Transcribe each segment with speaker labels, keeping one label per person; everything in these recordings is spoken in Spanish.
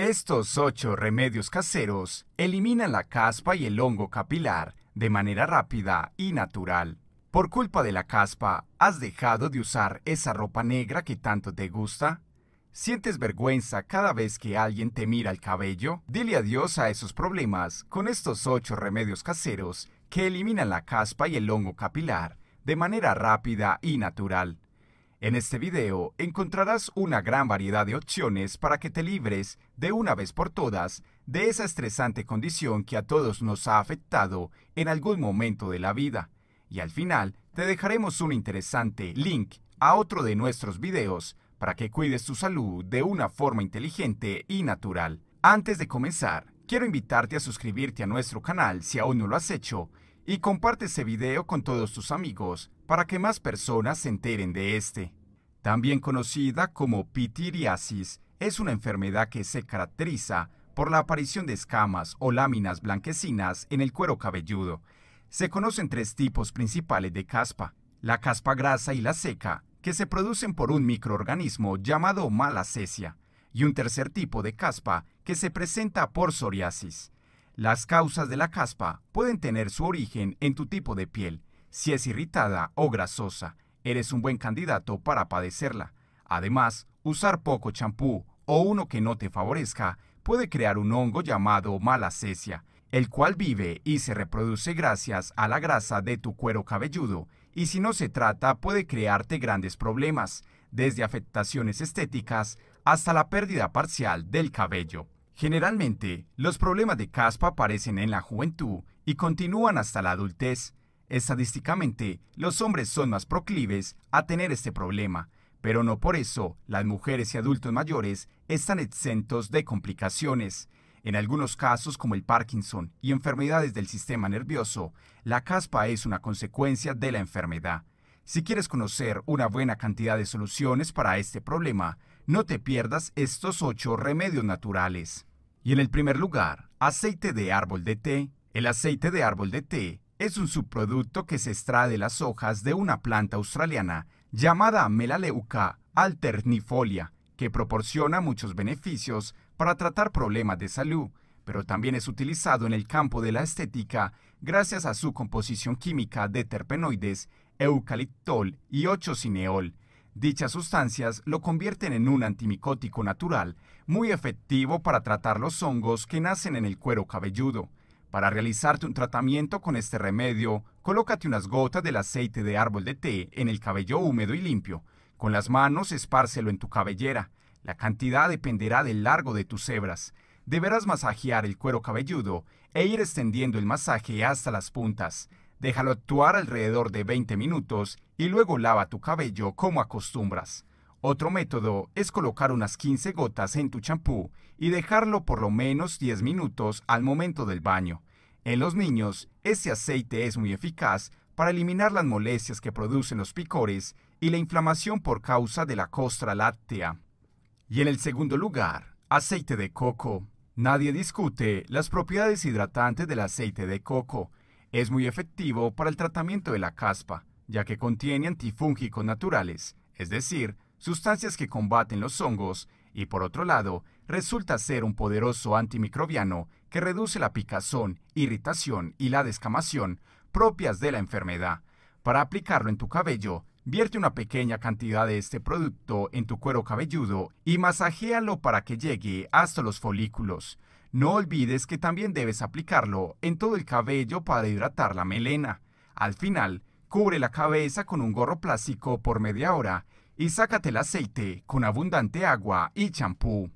Speaker 1: Estos ocho remedios caseros eliminan la caspa y el hongo capilar de manera rápida y natural. ¿Por culpa de la caspa has dejado de usar esa ropa negra que tanto te gusta? ¿Sientes vergüenza cada vez que alguien te mira el cabello? Dile adiós a esos problemas con estos ocho remedios caseros que eliminan la caspa y el hongo capilar de manera rápida y natural. En este video encontrarás una gran variedad de opciones para que te libres de una vez por todas de esa estresante condición que a todos nos ha afectado en algún momento de la vida. Y al final te dejaremos un interesante link a otro de nuestros videos para que cuides tu salud de una forma inteligente y natural. Antes de comenzar, quiero invitarte a suscribirte a nuestro canal si aún no lo has hecho y comparte este video con todos tus amigos para que más personas se enteren de este. También conocida como pitiriasis, es una enfermedad que se caracteriza por la aparición de escamas o láminas blanquecinas en el cuero cabelludo. Se conocen tres tipos principales de caspa, la caspa grasa y la seca, que se producen por un microorganismo llamado malacesia, y un tercer tipo de caspa que se presenta por psoriasis. Las causas de la caspa pueden tener su origen en tu tipo de piel, si es irritada o grasosa, eres un buen candidato para padecerla. Además, usar poco champú o uno que no te favorezca puede crear un hongo llamado malacesia, el cual vive y se reproduce gracias a la grasa de tu cuero cabelludo, y si no se trata puede crearte grandes problemas, desde afectaciones estéticas hasta la pérdida parcial del cabello. Generalmente, los problemas de caspa aparecen en la juventud y continúan hasta la adultez, Estadísticamente, los hombres son más proclives a tener este problema, pero no por eso las mujeres y adultos mayores están exentos de complicaciones. En algunos casos como el Parkinson y enfermedades del sistema nervioso, la caspa es una consecuencia de la enfermedad. Si quieres conocer una buena cantidad de soluciones para este problema, no te pierdas estos ocho remedios naturales. Y en el primer lugar, aceite de árbol de té. El aceite de árbol de té es un subproducto que se extrae de las hojas de una planta australiana llamada Melaleuca alternifolia, que proporciona muchos beneficios para tratar problemas de salud, pero también es utilizado en el campo de la estética gracias a su composición química de terpenoides, eucaliptol y 8 Dichas sustancias lo convierten en un antimicótico natural, muy efectivo para tratar los hongos que nacen en el cuero cabelludo. Para realizarte un tratamiento con este remedio, colócate unas gotas del aceite de árbol de té en el cabello húmedo y limpio. Con las manos espárcelo en tu cabellera. La cantidad dependerá del largo de tus hebras. Deberás masajear el cuero cabelludo e ir extendiendo el masaje hasta las puntas. Déjalo actuar alrededor de 20 minutos y luego lava tu cabello como acostumbras. Otro método es colocar unas 15 gotas en tu champú y dejarlo por lo menos 10 minutos al momento del baño. En los niños, ese aceite es muy eficaz para eliminar las molestias que producen los picores y la inflamación por causa de la costra láctea. Y en el segundo lugar, aceite de coco. Nadie discute las propiedades hidratantes del aceite de coco. Es muy efectivo para el tratamiento de la caspa, ya que contiene antifúngicos naturales, es decir, sustancias que combaten los hongos, y por otro lado, resulta ser un poderoso antimicrobiano que reduce la picazón, irritación y la descamación propias de la enfermedad. Para aplicarlo en tu cabello, vierte una pequeña cantidad de este producto en tu cuero cabelludo y masajéalo para que llegue hasta los folículos. No olvides que también debes aplicarlo en todo el cabello para hidratar la melena. Al final, cubre la cabeza con un gorro plástico por media hora y sácate el aceite con abundante agua y champú.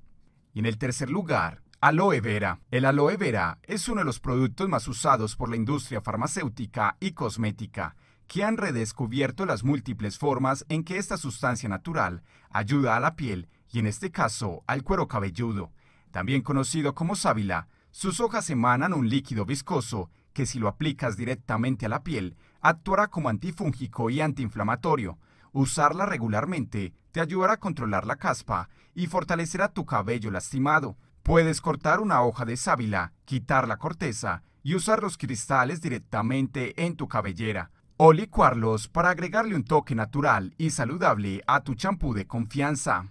Speaker 1: Y en el tercer lugar, aloe vera. El aloe vera es uno de los productos más usados por la industria farmacéutica y cosmética, que han redescubierto las múltiples formas en que esta sustancia natural ayuda a la piel y en este caso al cuero cabelludo. También conocido como sábila, sus hojas emanan un líquido viscoso que si lo aplicas directamente a la piel, actuará como antifúngico y antiinflamatorio, Usarla regularmente te ayudará a controlar la caspa y fortalecerá tu cabello lastimado. Puedes cortar una hoja de sábila, quitar la corteza y usar los cristales directamente en tu cabellera o licuarlos para agregarle un toque natural y saludable a tu champú de confianza.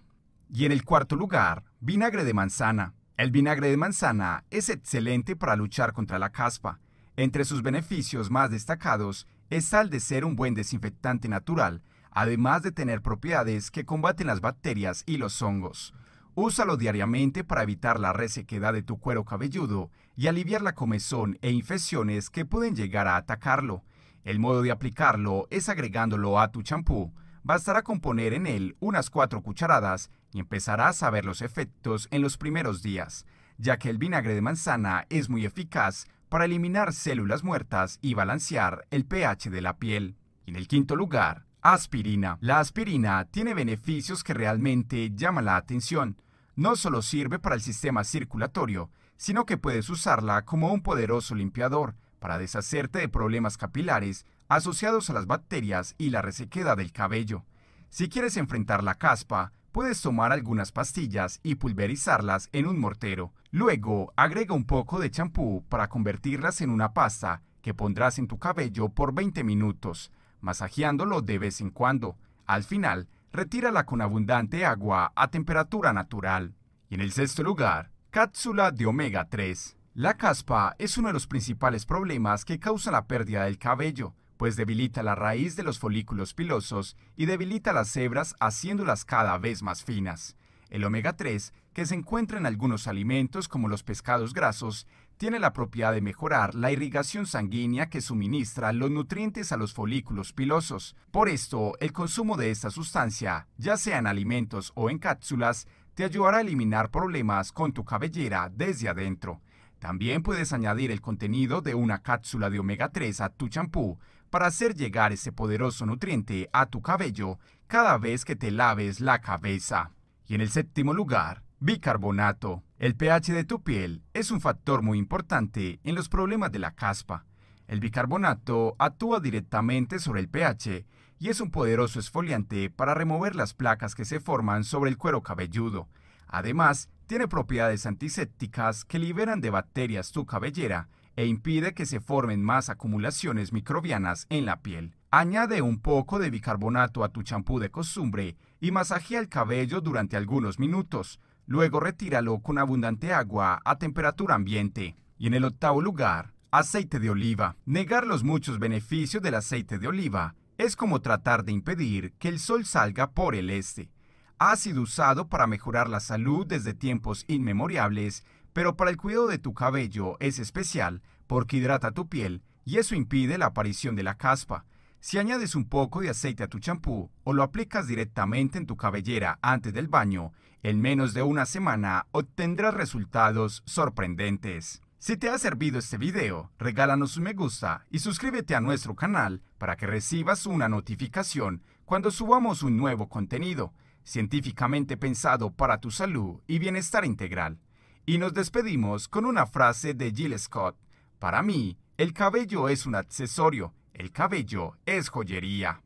Speaker 1: Y en el cuarto lugar, vinagre de manzana. El vinagre de manzana es excelente para luchar contra la caspa. Entre sus beneficios más destacados está el de ser un buen desinfectante natural además de tener propiedades que combaten las bacterias y los hongos. Úsalo diariamente para evitar la resequedad de tu cuero cabelludo y aliviar la comezón e infecciones que pueden llegar a atacarlo. El modo de aplicarlo es agregándolo a tu champú. Bastará con poner en él unas cuatro cucharadas y empezarás a ver los efectos en los primeros días, ya que el vinagre de manzana es muy eficaz para eliminar células muertas y balancear el pH de la piel. En el quinto lugar, Aspirina. La aspirina tiene beneficios que realmente llaman la atención. No solo sirve para el sistema circulatorio, sino que puedes usarla como un poderoso limpiador para deshacerte de problemas capilares asociados a las bacterias y la resequedad del cabello. Si quieres enfrentar la caspa, puedes tomar algunas pastillas y pulverizarlas en un mortero. Luego, agrega un poco de champú para convertirlas en una pasta que pondrás en tu cabello por 20 minutos masajeándolo de vez en cuando. Al final, retírala con abundante agua a temperatura natural. Y en el sexto lugar, cápsula de omega 3. La caspa es uno de los principales problemas que causa la pérdida del cabello, pues debilita la raíz de los folículos pilosos y debilita las cebras haciéndolas cada vez más finas. El omega 3, que se encuentra en algunos alimentos como los pescados grasos, tiene la propiedad de mejorar la irrigación sanguínea que suministra los nutrientes a los folículos pilosos. Por esto, el consumo de esta sustancia, ya sea en alimentos o en cápsulas, te ayudará a eliminar problemas con tu cabellera desde adentro. También puedes añadir el contenido de una cápsula de omega 3 a tu champú para hacer llegar ese poderoso nutriente a tu cabello cada vez que te laves la cabeza. Y en el séptimo lugar, Bicarbonato. El pH de tu piel es un factor muy importante en los problemas de la caspa. El bicarbonato actúa directamente sobre el pH y es un poderoso esfoliante para remover las placas que se forman sobre el cuero cabelludo. Además, tiene propiedades antisépticas que liberan de bacterias tu cabellera e impide que se formen más acumulaciones microbianas en la piel. Añade un poco de bicarbonato a tu champú de costumbre y masajea el cabello durante algunos minutos. Luego retíralo con abundante agua a temperatura ambiente. Y en el octavo lugar, aceite de oliva. Negar los muchos beneficios del aceite de oliva es como tratar de impedir que el sol salga por el este. Ha sido usado para mejorar la salud desde tiempos inmemoriales, pero para el cuidado de tu cabello es especial porque hidrata tu piel y eso impide la aparición de la caspa. Si añades un poco de aceite a tu champú o lo aplicas directamente en tu cabellera antes del baño, en menos de una semana obtendrás resultados sorprendentes. Si te ha servido este video, regálanos un me gusta y suscríbete a nuestro canal para que recibas una notificación cuando subamos un nuevo contenido científicamente pensado para tu salud y bienestar integral. Y nos despedimos con una frase de Jill Scott. Para mí, el cabello es un accesorio el cabello es joyería.